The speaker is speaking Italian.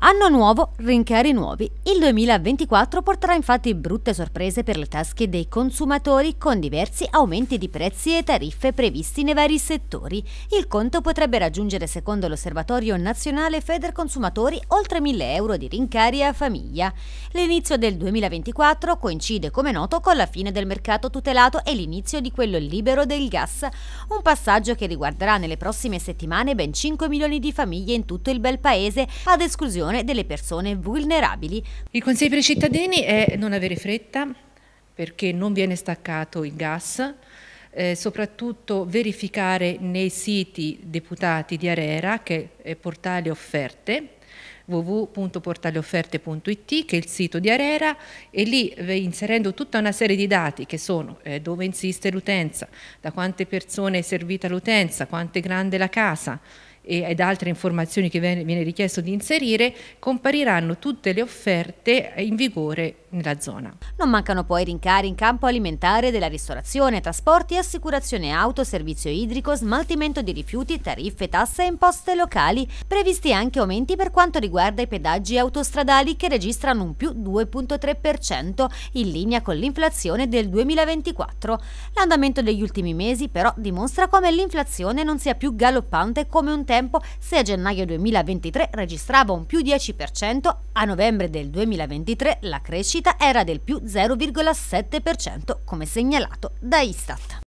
Anno nuovo, rincari nuovi. Il 2024 porterà infatti brutte sorprese per le tasche dei consumatori con diversi aumenti di prezzi e tariffe previsti nei vari settori. Il conto potrebbe raggiungere, secondo l'Osservatorio Nazionale Feder Consumatori, oltre 1000 euro di rincari a famiglia. L'inizio del 2024 coincide, come noto, con la fine del mercato tutelato e l'inizio di quello libero del gas, un passaggio che riguarderà nelle prossime settimane ben 5 milioni di famiglie in tutto il bel paese, ad esclusione esclusione delle persone vulnerabili. Il consiglio per i cittadini è non avere fretta perché non viene staccato il gas, eh, soprattutto verificare nei siti deputati di Arera, che è portale offerte, www.portaleofferte.it che è il sito di Arera e lì inserendo tutta una serie di dati che sono eh, dove insiste l'utenza, da quante persone è servita l'utenza, quanto è grande la casa e, ed altre informazioni che viene richiesto di inserire, compariranno tutte le offerte in vigore nella zona. Non mancano poi rincari in campo alimentare della ristorazione, trasporti, assicurazione auto, servizio idrico, smaltimento di rifiuti, tariffe, tasse e imposte locali. Previsti anche aumenti per quanto riguarda i pedaggi autostradali che registrano un più 2,3% in linea con l'inflazione del 2024. L'andamento degli ultimi mesi però dimostra come l'inflazione non sia più galoppante come un tempo se a gennaio 2023 registrava un più 10%, a novembre del 2023 la crescita crescita era del più 0,7% come segnalato da Istat.